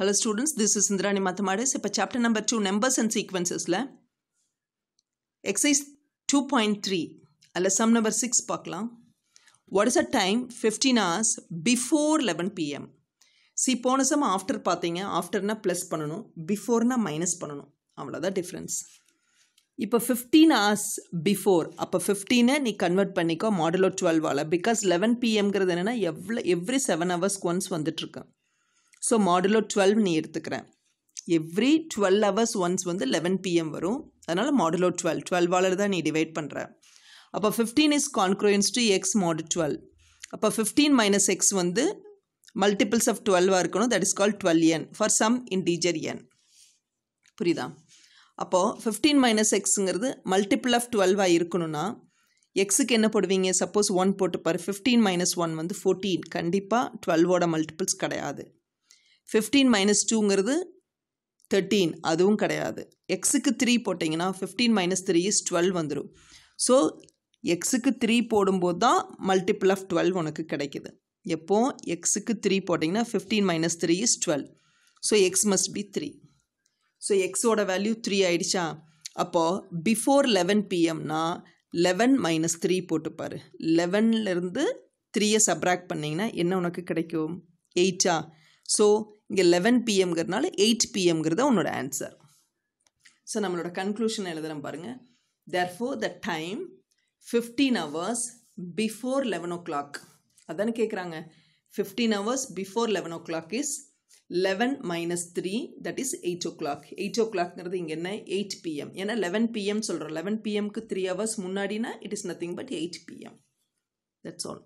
hello students this is Indrani மத்தமாடஸ் இப்போ chapter number two numbers and சீக்வன்சஸில் எக்ஸைஸ் டூ பாயிண்ட் த்ரீ அதில் sum number six பார்க்கலாம் what is a time fifteen hours before eleven PM சி போன sum after பார்த்தீங்க ஆஃப்டர்னா ப்ளஸ் பண்ணணும் பிஃபோர்னா மைனஸ் பண்ணணும் அவ்வளோதான் டிஃப்ரென்ஸ் இப்போ ஃபிஃப்டீன் ஹவர்ஸ் பிஃபோர் அப்போ ஃபிஃப்டீனை நீ கன்வெர்ட் பண்ணிக்கோ மாடலோ டுவெல்வால் பிகாஸ் லெவன் பிஎம்ங்கிறது என்னென்னா எவ்வளோ எவ்ரி செவன் ஹவர்ஸ்க்கு ஒன்ஸ் வந்துட்டுருக்கேன் ஸோ மாடுலோ டுவெல் நீ எடுத்துக்கிறேன் எவ்ரி டுவெல் ஹவர்ஸ் ஒன்ஸ் வந்து லெவன் பிஎம் வரும் அதனால் மாடுலோ டுவெல் டுவெல்வாலர் தான் நீ டிவைட் பண்ணுற அப்போ fifteen is congruence to x mod twelve அப்போ ஃபிஃப்டீன் மைனஸ் எக்ஸ் வந்து மல்டிபிள்ஸ் ஆஃப் டுவெல்வாக இருக்கணும் that is call twelve n for some integer n புரியுதா அப்போது ஃபிஃப்டீன் மைனஸ் எக்ஸுங்கிறது மல்டிபிள் ஆஃப் டுவெல்வாக இருக்கணும்னா எக்ஸுக்கு என்ன போடுவீங்க சப்போஸ் ஒன் போட்டுப்பார் ஃபிஃப்டீன் மைனஸ் ஒன் வந்து ஃபோர்டீன் கண்டிப்பாக டுவெல்வோட மல்டிபிள்ஸ் கிடையாது ஃபிஃப்டீன் மைனஸ் டூங்கிறது தேர்ட்டீன் அதுவும் கிடையாது எக்ஸுக்கு த்ரீ போட்டிங்கன்னா fifteen minus three is twelve வந்துடும் ஸோ எக்ஸுக்கு த்ரீ போடும்போது தான் மல்டிப்புள் ஆஃப் டுவெல் உனக்கு கிடைக்கிது எப்போ எக்ஸுக்கு த்ரீ போட்டிங்கன்னா fifteen minus three is twelve so x must be three so எக்ஸோட வேல்யூ த்ரீ ஆயிடுச்சா அப்போது பிஃபோர் லெவன் பிஎம்னா லெவன் மைனஸ் த்ரீ போட்டுப்பார் லெவன்லேருந்து த்ரீயை சப்ராக்ட் பண்ணிங்கன்னா என்ன உனக்கு கிடைக்கும் எயிட்டா ஸோ இங்கே லெவன் பிஎம்ங்கிறதுனால எயிட் பிஎம்ங்கிறத உன்னோட ஆன்சர் ஸோ நம்மளோட கன்க்ளூஷன் எழுதுகிறோம் பாருங்கள் therefore the time fifteen hours before eleven o'clock அதானே கேட்குறாங்க fifteen hours before eleven o'clock is eleven minus three that is eight o'clock eight ஓ கிளாக்ங்கிறது இங்கே என்ன எயிட் பிஎம் ஏன்னா லெவன் பிஎம் சொல்கிறோம் லெவன் பிஎம்க்கு three hours முன்னாடினா it is nothing but eight PM that's all